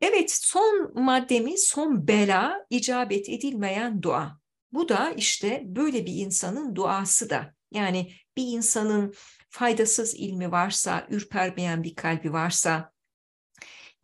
Evet son maddemiz son bela icabet edilmeyen dua. Bu da işte böyle bir insanın duası da. Yani bir insanın faydasız ilmi varsa, ürpermeyen bir kalbi varsa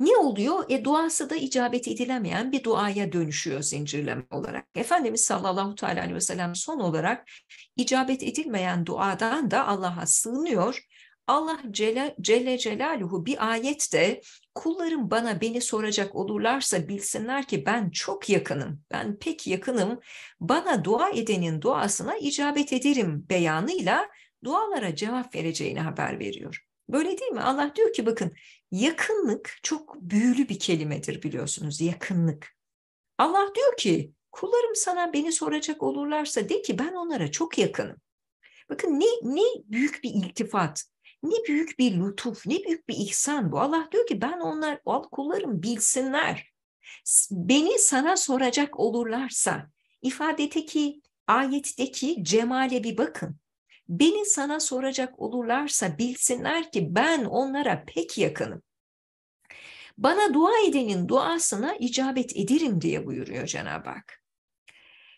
ne oluyor? E duası da icabet edilemeyen bir duaya dönüşüyor zincirleme olarak. Efendimiz sallallahu teala aleyhi ve sellem son olarak icabet edilmeyen duadan da Allah'a sığınıyor Allah Celle, Celle Celaluhu bir ayette kullarım bana beni soracak olurlarsa bilsinler ki ben çok yakınım, ben pek yakınım, bana dua edenin duasına icabet ederim beyanıyla dualara cevap vereceğini haber veriyor. Böyle değil mi? Allah diyor ki bakın yakınlık çok büyülü bir kelimedir biliyorsunuz yakınlık. Allah diyor ki kullarım sana beni soracak olurlarsa de ki ben onlara çok yakınım. Bakın ne, ne büyük bir iltifat. Ne büyük bir lütuf, ne büyük bir ihsan bu. Allah diyor ki ben onlar al kullarım bilsinler. Beni sana soracak olurlarsa ifadeteki ayetteki cemale bir bakın. Beni sana soracak olurlarsa bilsinler ki ben onlara pek yakınım. Bana dua edenin duasına icabet ederim diye buyuruyor Cenab-ı Hak.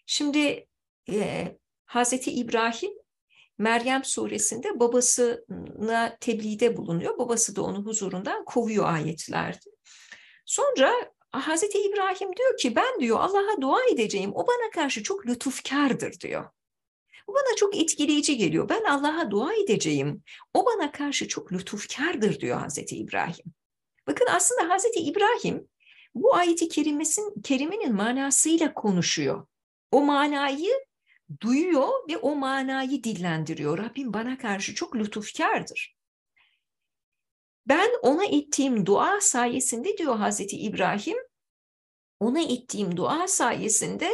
Şimdi e, Hazreti İbrahim Meryem suresinde babasına tebliğde bulunuyor. Babası da onu huzurundan kovuyor ayetlerde. Sonra Hazreti İbrahim diyor ki ben diyor Allah'a dua edeceğim. O bana karşı çok lütufkardır diyor. O bana çok etkileyici geliyor. Ben Allah'a dua edeceğim. O bana karşı çok lütufkardır diyor Hazreti İbrahim. Bakın aslında Hazreti İbrahim bu ayeti kerimesin, kerimenin manasıyla konuşuyor. O manayı duyuyor ve o manayı dillendiriyor. Rabbim bana karşı çok lütufkardır. Ben ona ettiğim dua sayesinde diyor Hazreti İbrahim, ona ettiğim dua sayesinde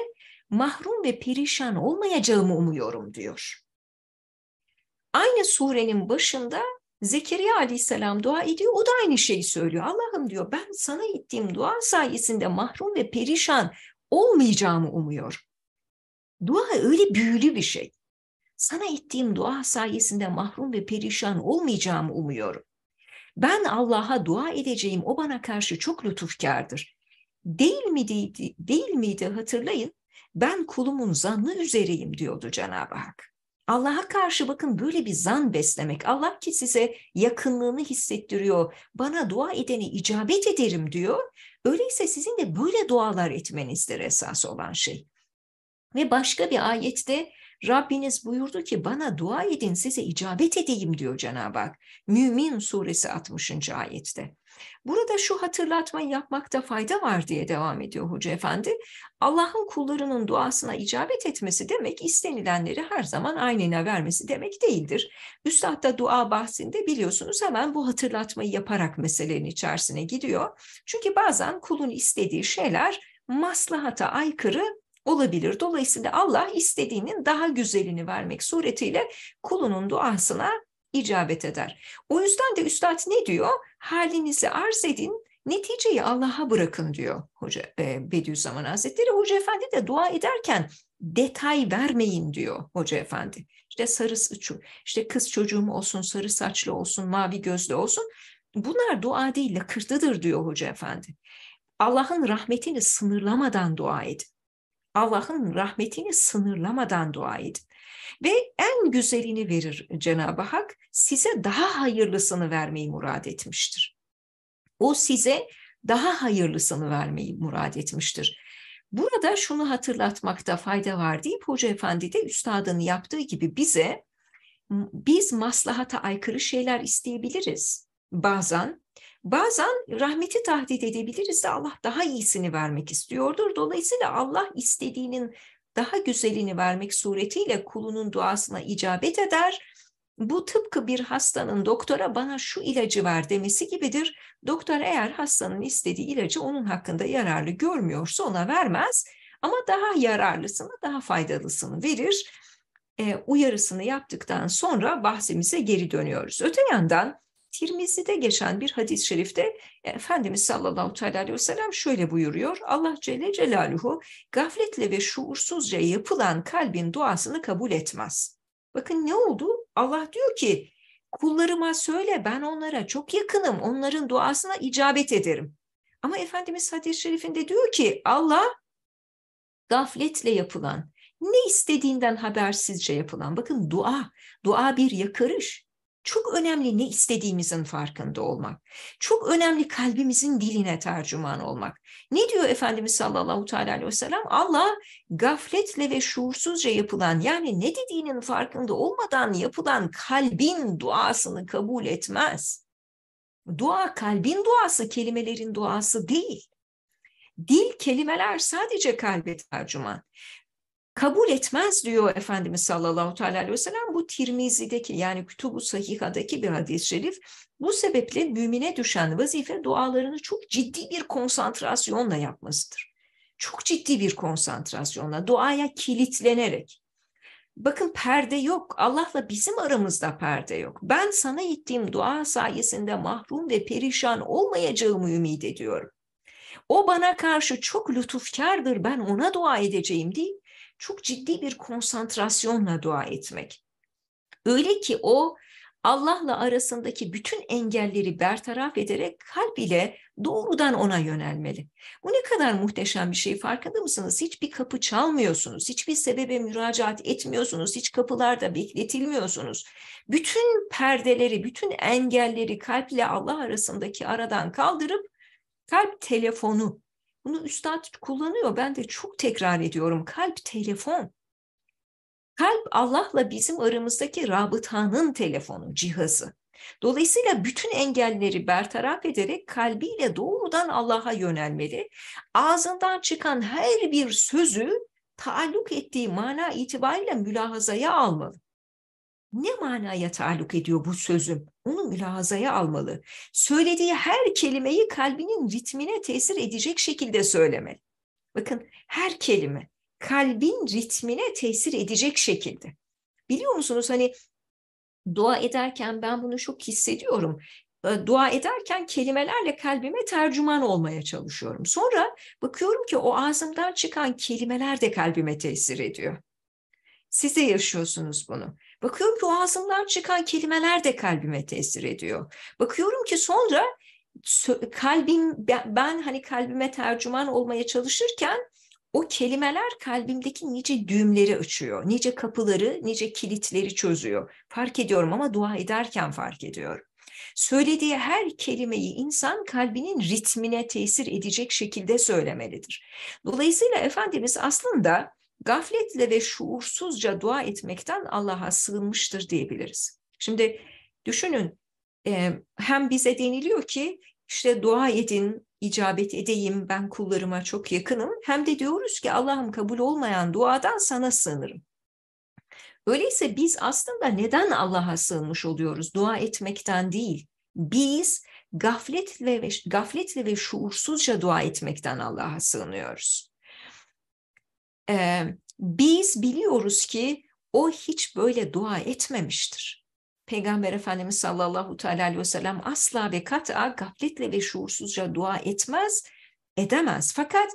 mahrum ve perişan olmayacağımı umuyorum diyor. Aynı surenin başında Zekeriya aleyhisselam dua ediyor. O da aynı şeyi söylüyor. Allah'ım diyor ben sana ettiğim dua sayesinde mahrum ve perişan olmayacağımı umuyorum. Dua öyle büyülü bir şey. Sana ettiğim dua sayesinde mahrum ve perişan olmayacağımı umuyorum. Ben Allah'a dua edeceğim, o bana karşı çok lütufkardır. Değil miydi, değil miydi hatırlayın, ben kulumun zannı üzereyim diyordu Cenab-ı Hak. Allah'a karşı bakın böyle bir zan beslemek. Allah ki size yakınlığını hissettiriyor. Bana dua edeni icabet ederim diyor. Öyleyse sizin de böyle dualar etmenizdir esas olan şey. Ve başka bir ayette Rabbiniz buyurdu ki bana dua edin size icabet edeyim diyor Cenab-ı Hak. Mümin suresi 60. ayette. Burada şu hatırlatmayı yapmakta fayda var diye devam ediyor Hoca Efendi. Allah'ın kullarının duasına icabet etmesi demek istenilenleri her zaman aynına vermesi demek değildir. Üstad da dua bahsinde biliyorsunuz hemen bu hatırlatmayı yaparak meselenin içerisine gidiyor. Çünkü bazen kulun istediği şeyler maslahata aykırı olabilir. Dolayısıyla Allah istediğinin daha güzelini vermek suretiyle kulunun duasına icabet eder. O yüzden de üstad ne diyor? Halinizi arz edin, neticeyi Allah'a bırakın diyor Hoca e, Bediüzzaman Hazretleri. Hoca Efendi de dua ederken detay vermeyin diyor Hoca Efendi. İşte sarı sarısı, işte kız çocuğum olsun, sarı saçlı olsun, mavi gözlü olsun. Bunlar dua değil, lakırtıdır diyor Hoca Efendi. Allah'ın rahmetini sınırlamadan dua edin. Allah'ın rahmetini sınırlamadan dua edin. Ve en güzelini verir Cenab-ı Hak size daha hayırlısını vermeyi murad etmiştir. O size daha hayırlısını vermeyi murad etmiştir. Burada şunu hatırlatmakta fayda var deyip Hoca Efendi de üstadın yaptığı gibi bize biz maslahata aykırı şeyler isteyebiliriz. Bazen Bazen rahmeti tahdit edebiliriz de Allah daha iyisini vermek istiyordur. Dolayısıyla Allah istediğinin daha güzelini vermek suretiyle kulunun duasına icabet eder. Bu tıpkı bir hastanın doktora bana şu ilacı ver demesi gibidir. Doktor eğer hastanın istediği ilacı onun hakkında yararlı görmüyorsa ona vermez ama daha yararlısını, daha faydalısını verir. E, uyarısını yaptıktan sonra bahsimize geri dönüyoruz. Öte yandan Tirmizi'de geçen bir hadis-i şerifte e, Efendimiz sallallahu aleyhi ve sellem şöyle buyuruyor. Allah Celle Celaluhu gafletle ve şuursuzca yapılan kalbin duasını kabul etmez. Bakın ne oldu? Allah diyor ki kullarıma söyle ben onlara çok yakınım onların duasına icabet ederim. Ama Efendimiz hadis-i şerifinde diyor ki Allah gafletle yapılan ne istediğinden habersizce yapılan bakın dua dua bir yakarış çok önemli ne istediğimizin farkında olmak. Çok önemli kalbimizin diline tercüman olmak. Ne diyor Efendimiz sallallahu teala aleyhi ve sellem? Allah gafletle ve şuursuzca yapılan yani ne dediğinin farkında olmadan yapılan kalbin duasını kabul etmez. Dua kalbin duası, kelimelerin duası değil. Dil kelimeler sadece kalbe tercüman kabul etmez diyor Efendimiz sallallahu teala aleyhi ve sellem bu Tirmizi'deki yani Kütüb-ü Sahiha'daki bir hadis-i şerif. Bu sebeple mümine düşen vazife dualarını çok ciddi bir konsantrasyonla yapmasıdır. Çok ciddi bir konsantrasyonla, duaya kilitlenerek. Bakın perde yok. Allah'la bizim aramızda perde yok. Ben sana ettiğim dua sayesinde mahrum ve perişan olmayacağımı ümit ediyorum. O bana karşı çok lütufkardır ben ona dua edeceğim değil çok ciddi bir konsantrasyonla dua etmek. Öyle ki o Allah'la arasındaki bütün engelleri bertaraf ederek kalp ile doğrudan ona yönelmeli. Bu ne kadar muhteşem bir şey farkında mısınız? Hiçbir kapı çalmıyorsunuz, hiçbir sebebe müracaat etmiyorsunuz, hiç kapılarda bekletilmiyorsunuz. Bütün perdeleri, bütün engelleri kalp ile Allah arasındaki aradan kaldırıp kalp telefonu bunu üstad kullanıyor. Ben de çok tekrar ediyorum. Kalp telefon. Kalp Allah'la bizim aramızdaki rabıtanın telefonu, cihazı. Dolayısıyla bütün engelleri bertaraf ederek kalbiyle doğrudan Allah'a yönelmeli. Ağzından çıkan her bir sözü taalluk ettiği mana itibariyle mülahazaya almalı ne manaya taluk ediyor bu sözüm? Onu mülazaya almalı. Söylediği her kelimeyi kalbinin ritmine tesir edecek şekilde söylemeli. Bakın her kelime kalbin ritmine tesir edecek şekilde. Biliyor musunuz hani dua ederken ben bunu çok hissediyorum. Ee, dua ederken kelimelerle kalbime tercüman olmaya çalışıyorum. Sonra bakıyorum ki o ağzımdan çıkan kelimeler de kalbime tesir ediyor. Siz de yaşıyorsunuz bunu. Bakıyorum ki o ağzımdan çıkan kelimeler de kalbime tesir ediyor. Bakıyorum ki sonra kalbim ben hani kalbime tercüman olmaya çalışırken o kelimeler kalbimdeki nice düğümleri açıyor. Nice kapıları, nice kilitleri çözüyor. Fark ediyorum ama dua ederken fark ediyorum. Söylediği her kelimeyi insan kalbinin ritmine tesir edecek şekilde söylemelidir. Dolayısıyla Efendimiz aslında gafletle ve şuursuzca dua etmekten Allah'a sığınmıştır diyebiliriz. Şimdi düşünün hem bize deniliyor ki işte dua edin, icabet edeyim, ben kullarıma çok yakınım. Hem de diyoruz ki Allah'ım kabul olmayan duadan sana sığınırım. Öyleyse biz aslında neden Allah'a sığınmış oluyoruz? Dua etmekten değil. Biz gafletle ve, gafletle ve şuursuzca dua etmekten Allah'a sığınıyoruz e, biz biliyoruz ki o hiç böyle dua etmemiştir. Peygamber Efendimiz sallallahu teala aleyhi ve sellem asla ve kat'a gafletle ve şuursuzca dua etmez, edemez. Fakat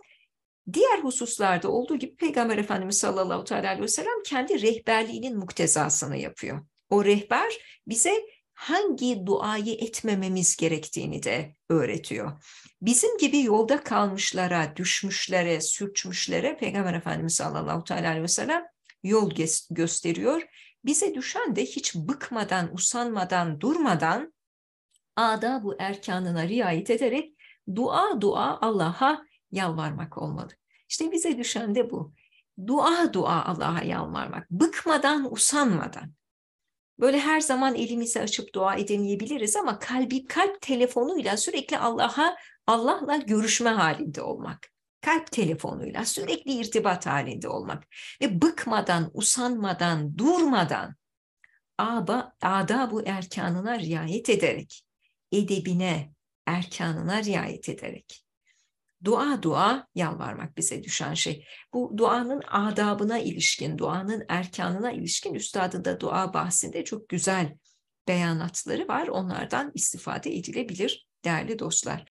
diğer hususlarda olduğu gibi Peygamber Efendimiz sallallahu teala aleyhi ve sellem kendi rehberliğinin muktezasını yapıyor. O rehber bize hangi duayı etmememiz gerektiğini de öğretiyor. Bizim gibi yolda kalmışlara, düşmüşlere, sürçmüşlere Peygamber Efendimiz sallallahu aleyhi ve sellem yol gösteriyor. Bize düşen de hiç bıkmadan, usanmadan, durmadan ada bu erkanına riayet ederek dua dua Allah'a yalvarmak olmalı. İşte bize düşen de bu. Dua dua Allah'a yalvarmak, bıkmadan, usanmadan. Böyle her zaman elimizi açıp dua edemeyebiliriz ama kalbi kalp telefonuyla sürekli Allah'a Allah'la görüşme halinde olmak. Kalp telefonuyla sürekli irtibat halinde olmak ve bıkmadan, usanmadan, durmadan aba, bu erkanına riayet ederek, edebine, erkanına riayet ederek Dua dua yalvarmak bize düşen şey. Bu duanın adabına ilişkin, duanın erkanına ilişkin üstadın da dua bahsinde çok güzel beyanatları var. Onlardan istifade edilebilir değerli dostlar.